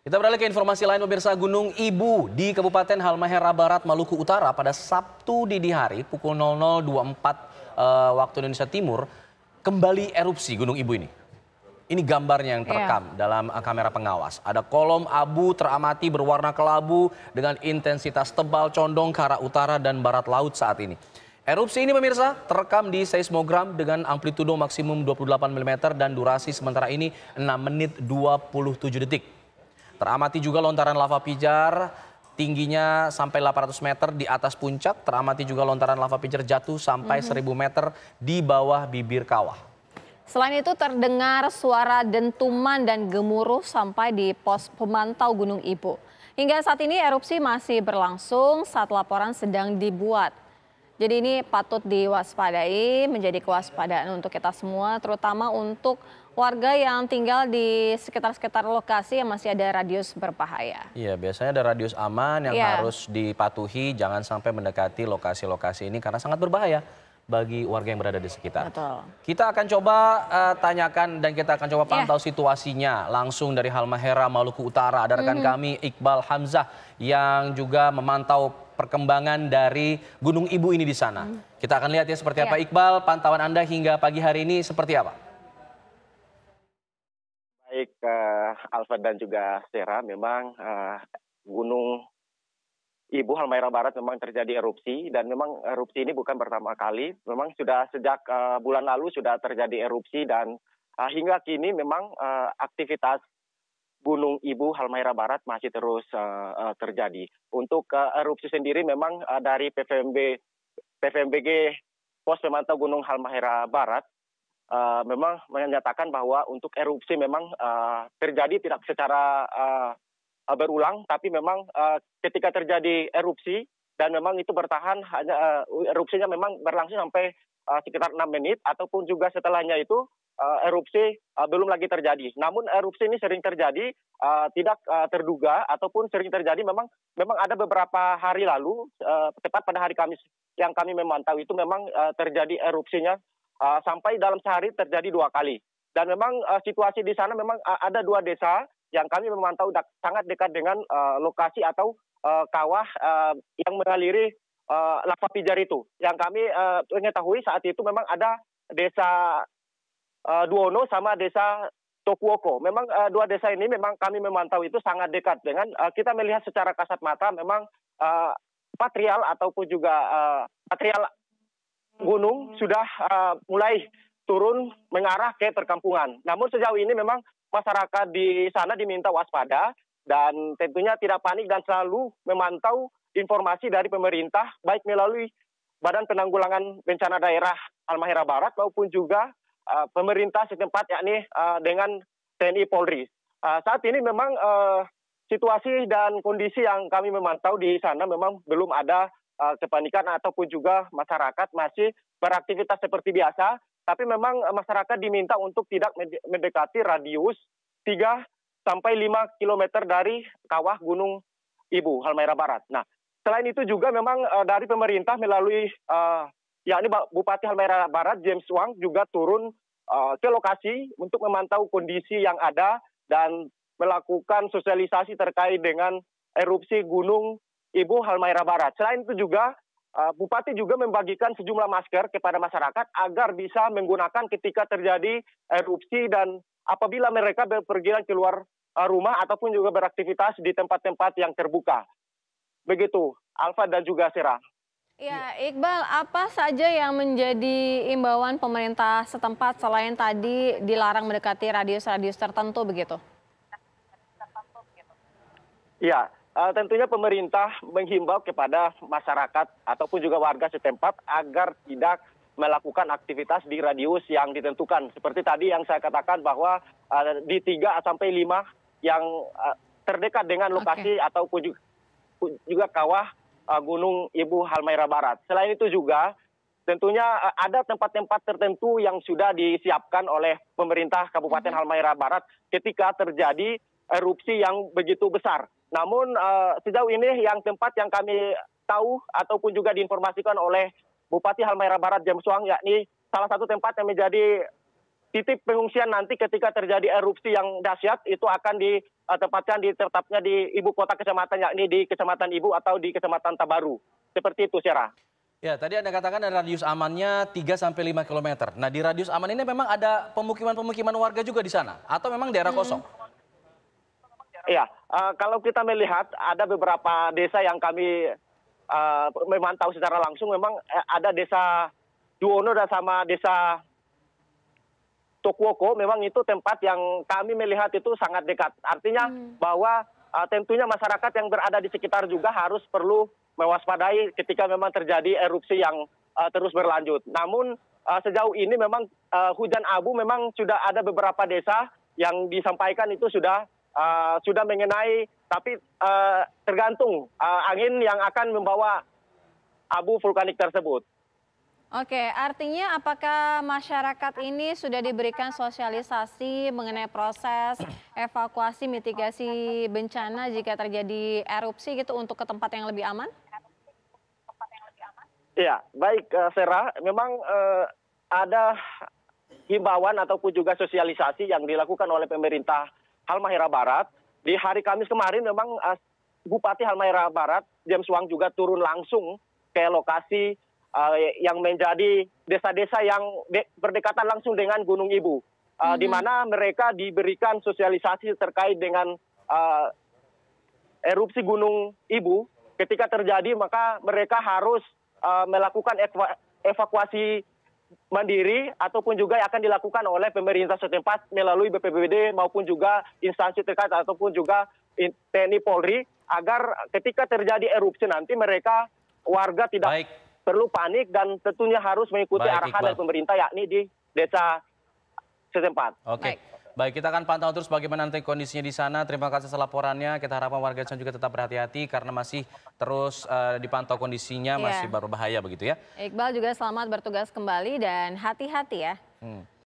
Kita beralih ke informasi lain pemirsa Gunung Ibu di Kabupaten Halmahera Barat Maluku Utara pada Sabtu dini hari pukul 00.24 uh, eh, waktu Indonesia Timur kembali erupsi Gunung Ibu ini. Ini gambarnya yang iya. terekam yeah. dalam eh, kamera pengawas. Ada kolom abu teramati berwarna kelabu dengan intensitas tebal condong ke arah utara dan barat laut saat ini. Erupsi ini pemirsa terekam di seismogram dengan amplitudo maksimum 28 mm dan durasi sementara ini 6 menit 27 detik. Teramati juga lontaran lava pijar tingginya sampai 800 meter di atas puncak. Teramati juga lontaran lava pijar jatuh sampai mm -hmm. 1000 meter di bawah bibir kawah. Selain itu terdengar suara dentuman dan gemuruh sampai di pos pemantau Gunung Ibu. Hingga saat ini erupsi masih berlangsung saat laporan sedang dibuat. Jadi ini patut diwaspadai, menjadi kewaspadaan untuk kita semua, terutama untuk warga yang tinggal di sekitar-sekitar lokasi yang masih ada radius berbahaya. Iya, biasanya ada radius aman yang ya. harus dipatuhi, jangan sampai mendekati lokasi-lokasi ini karena sangat berbahaya bagi warga yang berada di sekitar. Betul. Kita akan coba uh, tanyakan dan kita akan coba iya. pantau yeah. situasinya langsung dari Halmahera, Maluku Utara. Ada rekan mm -hmm. kami Iqbal Hamzah yang juga memantau perkembangan dari Gunung Ibu ini di sana. Hmm. Kita akan lihat ya seperti apa iya. Iqbal, pantauan Anda hingga pagi hari ini seperti apa? Baik, uh, Alfred dan juga Sera, memang uh, Gunung Ibu Halmahera Barat memang terjadi erupsi dan memang erupsi ini bukan pertama kali. Memang sudah sejak uh, bulan lalu sudah terjadi erupsi dan uh, hingga kini memang uh, aktivitas Gunung Ibu Halmahera Barat masih terus uh, uh, terjadi. Untuk uh, erupsi sendiri memang uh, dari PVMB PVMBG Pos Pemantau Gunung Halmahera Barat uh, memang menyatakan bahwa untuk erupsi memang uh, terjadi tidak secara uh, berulang, tapi memang uh, ketika terjadi erupsi dan memang itu bertahan hanya uh, erupsinya memang berlangsung sampai uh, sekitar enam menit ataupun juga setelahnya itu Eh, erupsi eh, belum lagi terjadi. Namun erupsi ini sering terjadi eh, tidak terduga ataupun sering terjadi memang memang ada beberapa hari lalu tepat pada hari Kamis yang kami memantau itu memang terjadi erupsinya sampai dalam sehari terjadi dua kali. Dan memang situasi di sana memang ada dua desa yang kami memantau sangat dekat dengan lokasi atau kawah yang mengaliri lava pijar itu. Yang kami mengetahui saat itu memang ada desa uh, Duono sama desa Tokuoko. Memang uh, dua desa ini memang kami memantau itu sangat dekat dengan uh, kita melihat secara kasat mata memang uh, patrial ataupun juga uh, patrial gunung sudah uh, mulai turun mengarah ke perkampungan. Namun sejauh ini memang masyarakat di sana diminta waspada dan tentunya tidak panik dan selalu memantau informasi dari pemerintah baik melalui Badan Penanggulangan Bencana Daerah Almahera Barat maupun juga Eh, pemerintah setempat yakni uh, dengan TNI Polri. Uh, saat ini memang uh, situasi dan kondisi yang kami memantau di sana memang belum ada uh, kepanikan ataupun juga masyarakat masih beraktivitas seperti biasa, tapi memang masyarakat diminta untuk tidak mendekati radius 3 sampai 5 km dari kawah Gunung Ibu Halmahera Barat. Nah, selain itu juga memang uh, dari pemerintah melalui uh, yakni Bupati Halmahera Barat James Wang juga turun Eh, ke lokasi untuk memantau kondisi yang ada dan melakukan sosialisasi terkait dengan erupsi Gunung Ibu Halmahera Barat. Selain itu juga eh, Bupati juga membagikan sejumlah masker kepada masyarakat agar bisa menggunakan ketika terjadi erupsi dan apabila mereka berpergian keluar luar eh, rumah ataupun juga beraktivitas di tempat-tempat yang terbuka. Begitu, Alfa dan juga Serah. Ya, Iqbal, apa saja yang menjadi imbauan pemerintah setempat selain tadi dilarang mendekati radius-radius tertentu begitu? Ya, tentunya pemerintah menghimbau kepada masyarakat ataupun juga warga setempat agar tidak melakukan aktivitas di radius yang ditentukan. Seperti tadi yang saya katakan bahwa eh, di 3 sampai 5 yang eh, terdekat dengan lokasi okay. ataupun juga kawah Eh, Gunung Ibu Halmaira Barat. Selain itu juga tentunya eh, ada tempat-tempat tertentu yang sudah disiapkan oleh pemerintah Kabupaten mhm. Halmaira Barat ketika terjadi erupsi yang begitu besar. Namun eh, sejauh ini yang tempat yang kami tahu ataupun juga diinformasikan oleh Bupati Halmaira Barat James Wang yakni salah satu tempat yang menjadi titik pengungsian nanti ketika terjadi erupsi yang dahsyat itu akan ditempatkan eh, di tetapnya di ibu kota kecamatan yakni di kecamatan Ibu atau di kecamatan Tabaru. Seperti itu, Syara. Ya, tadi Anda katakan ada radius amannya 3 sampai lima kilometer. Nah, di radius aman ini memang ada pemukiman-pemukiman warga juga di sana atau memang daerah hmm. kosong? Iya, uh, kalau kita melihat ada beberapa desa yang kami uh, memantau secara langsung memang ada desa Duono dan sama desa Tokwoko memang itu tempat yang kami melihat itu sangat dekat. Artinya hmm. bahwa uh, tentunya masyarakat yang berada di sekitar juga harus perlu mewaspadai ketika memang terjadi erupsi yang uh, terus berlanjut. Namun uh, sejauh ini memang uh, hujan abu memang sudah ada beberapa desa yang disampaikan itu sudah uh, sudah mengenai tapi uh, tergantung uh, angin yang akan membawa abu vulkanik tersebut. Oke, artinya apakah masyarakat ini sudah diberikan sosialisasi mengenai proses evakuasi mitigasi bencana jika terjadi erupsi gitu untuk ke tempat yang lebih aman? Ya, baik eh, Sera. memang uh, ada himbauan ataupun juga sosialisasi yang dilakukan oleh pemerintah Halmahera Barat. Di hari Kamis kemarin memang uh, Bupati Halmahera Barat James Wang juga turun langsung ke lokasi uh, yang menjadi desa-desa yang berdekatan langsung dengan Gunung Ibu, uh, mm -hmm. di mm-hmm. mana mereka diberikan sosialisasi terkait dengan uh, erupsi Gunung Ibu. Ketika terjadi, maka mereka harus uh, melakukan eva evakuasi mandiri ataupun juga akan dilakukan oleh pemerintah setempat melalui BPBD maupun juga instansi terkait ataupun juga TNI Polri agar ketika terjadi erupsi nanti mereka warga tidak Baik perlu panik dan tentunya harus mengikuti Baik, arahan dari pemerintah yakni di desa setempat. Oke. Okay. Baik. kita akan pantau terus bagaimana nanti kondisinya di sana. Terima kasih atas laporannya. Kita harapkan warga Cianjur juga tetap berhati-hati karena masih terus uh, dipantau kondisinya yeah. masih berbahaya begitu ya. Iqbal juga selamat bertugas kembali dan hati-hati ya. Hmm.